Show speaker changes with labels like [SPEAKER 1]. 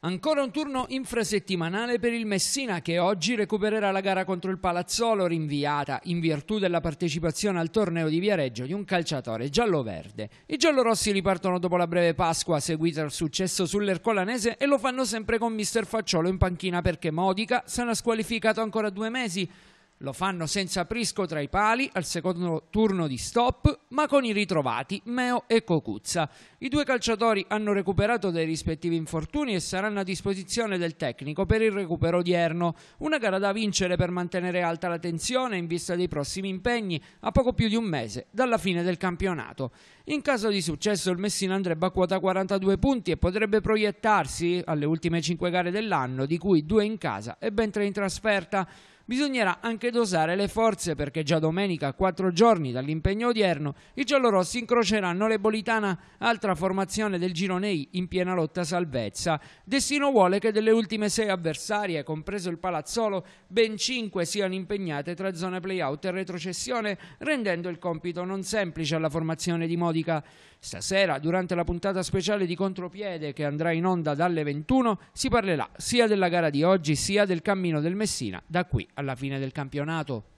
[SPEAKER 1] Ancora un turno infrasettimanale per il Messina che oggi recupererà la gara contro il Palazzolo rinviata in virtù della partecipazione al torneo di Viareggio di un calciatore giallo-verde. I giallorossi ripartono dopo la breve Pasqua seguita al successo sull'Ercolanese e lo fanno sempre con mister Facciolo in panchina perché Modica sarà squalificato ancora due mesi lo fanno senza Prisco tra i pali al secondo turno di stop, ma con i ritrovati Meo e Cocuzza. I due calciatori hanno recuperato dai rispettivi infortuni e saranno a disposizione del tecnico per il recupero odierno. Una gara da vincere per mantenere alta la tensione in vista dei prossimi impegni a poco più di un mese dalla fine del campionato. In caso di successo il Messina andrebbe a quota 42 punti e potrebbe proiettarsi alle ultime 5 gare dell'anno, di cui due in casa e ben tre in trasferta. Bisognerà anche dosare le forze perché già domenica, quattro giorni dall'impegno odierno, i giallorossi incroceranno l'Ebolitana, altra formazione del girone I in piena lotta salvezza. Destino vuole che delle ultime sei avversarie, compreso il Palazzolo, ben cinque siano impegnate tra zone play-out e retrocessione, rendendo il compito non semplice alla formazione di Modica. Stasera, durante la puntata speciale di Contropiede che andrà in onda dalle 21, si parlerà sia della gara di oggi sia del cammino del Messina da qui alla fine del campionato